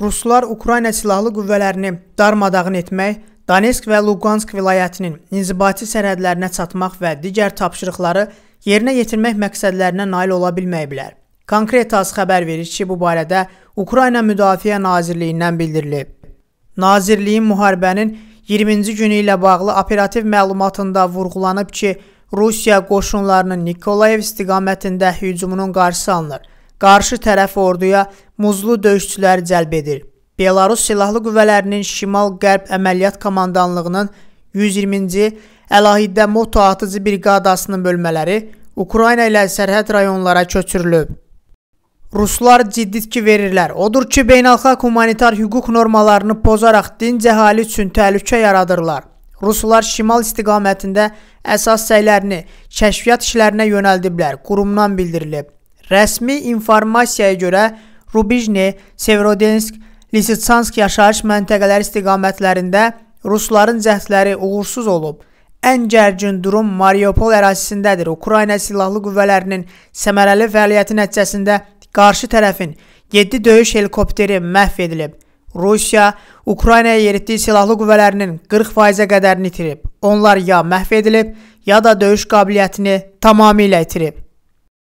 ruslar Ukrayna silahlı qüvvələrini darmadağın etmək, Donetsk və Luqansk vilayətinin inzibati sərhədlərinə çatmaq və digər tapşırıqları yerinə yetirmək məqsədlərinə nail ola bilməyiblər. Konkret AS xəbər verir ki, bu barədə Ukrayna Müdafiə Nazirliyindən bildirilib. Nazirliyin müharibənin 20-ci günü ilə bağlı operativ məlumatında vurğulanıb ki, Rusiya qoşunlarının Nikolayev istiqamətində hücumunun qarşısı alınır qarşı tərəf orduya muzlu döyüşçüləri cəlb edir. Belarus Silahlı Qüvvələrinin Şimal-Qərb Əməliyyat Komandanlığının 120-ci Əlahiddə Moto Atıcı Briqadasının bölmələri Ukrayna ilə sərhəd rayonlara köçürülüb. Ruslar ciddi ki verirlər. Odur ki, beynəlxalq humanitar hüquq normalarını pozaraq dinc əhali üçün təhlükə yaradırlar. Ruslar şimal istiqamətində əsas səylərini kəşfiyyat işlərinə yönəldiblər, qurumdan bildirilib. Rəsmi informasiyaya görə Rubijni, Sevrodinsk, Lisitsansk yaşayış məntəqələri istiqamətlərində rusların cəhdləri uğursuz olub. Ən gərgin durum Mariupol ərazisindədir. Ukrayna silahlı qüvvələrinin səmərəli fəaliyyəti nəticəsində qarşı tərəfin 7 döyüş helikopteri məhv edilib. Rusiya Ukraynaya yeritdiyi silahlı qüvvələrinin 40%-ə qədərini itirib. Onlar ya məhv edilib, ya da döyüş qabiliyyətini tamamilə itirib.